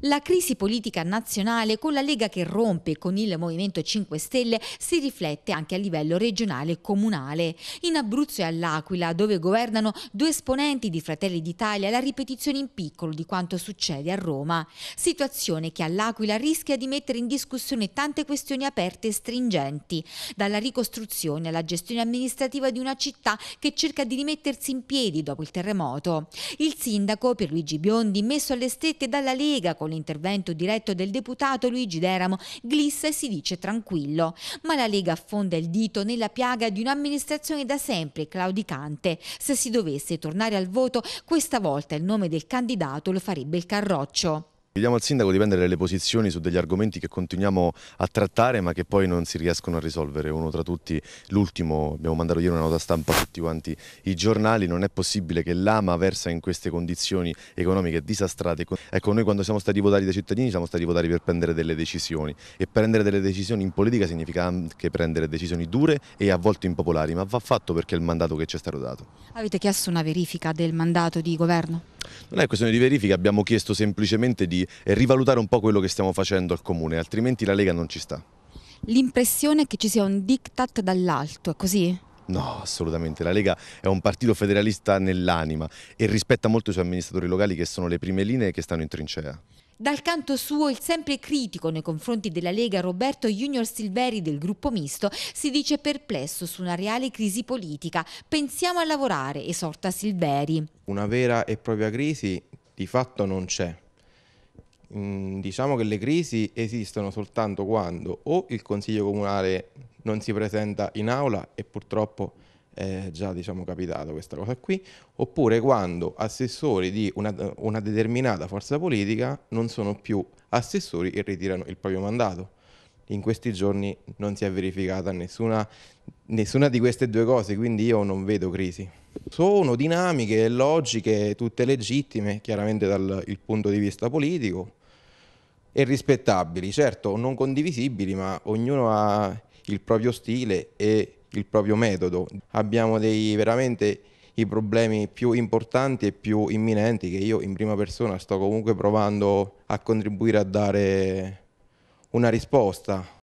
La crisi politica nazionale con la Lega che rompe con il Movimento 5 Stelle si riflette anche a livello regionale e comunale. In Abruzzo e all'Aquila, dove governano due esponenti di Fratelli d'Italia, la ripetizione in piccolo di quanto succede a Roma. Situazione che all'Aquila rischia di mettere in discussione tante questioni aperte e stringenti, dalla ricostruzione alla gestione amministrativa di una città che cerca di rimettersi in piedi dopo il terremoto. Il sindaco Pierluigi Biondi, messo alle strette dalla Lega con l'intervento diretto del deputato Luigi Deramo, glissa e si dice tranquillo. Ma la Lega affonda il dito nella piaga di un'amministrazione da sempre claudicante. Se si dovesse tornare al voto, questa volta il nome del candidato lo farebbe il Carroccio. Chiediamo al sindaco di prendere le posizioni su degli argomenti che continuiamo a trattare ma che poi non si riescono a risolvere. Uno tra tutti, l'ultimo, abbiamo mandato ieri una nota stampa a tutti quanti i giornali, non è possibile che l'AMA versa in queste condizioni economiche disastrate. Ecco, noi quando siamo stati votati dai cittadini siamo stati votati per prendere delle decisioni e prendere delle decisioni in politica significa anche prendere decisioni dure e a volte impopolari, ma va fatto perché è il mandato che ci è stato dato. Avete chiesto una verifica del mandato di governo? Non è questione di verifica, abbiamo chiesto semplicemente di rivalutare un po' quello che stiamo facendo al Comune, altrimenti la Lega non ci sta. L'impressione è che ci sia un diktat dall'alto, è così? No, assolutamente. La Lega è un partito federalista nell'anima e rispetta molto i suoi amministratori locali che sono le prime linee che stanno in trincea. Dal canto suo, il sempre critico nei confronti della Lega Roberto Junior Silveri del gruppo misto si dice perplesso su una reale crisi politica. Pensiamo a lavorare, esorta Silveri. Una vera e propria crisi di fatto non c'è Mm, diciamo che le crisi esistono soltanto quando o il Consiglio Comunale non si presenta in aula e purtroppo è già diciamo, capitato questa cosa qui, oppure quando assessori di una, una determinata forza politica non sono più assessori e ritirano il proprio mandato in questi giorni non si è verificata nessuna, nessuna, di queste due cose, quindi io non vedo crisi. Sono dinamiche e logiche tutte legittime, chiaramente dal punto di vista politico, e rispettabili, certo non condivisibili, ma ognuno ha il proprio stile e il proprio metodo. Abbiamo dei veramente i problemi più importanti e più imminenti che io in prima persona sto comunque provando a contribuire a dare una risposta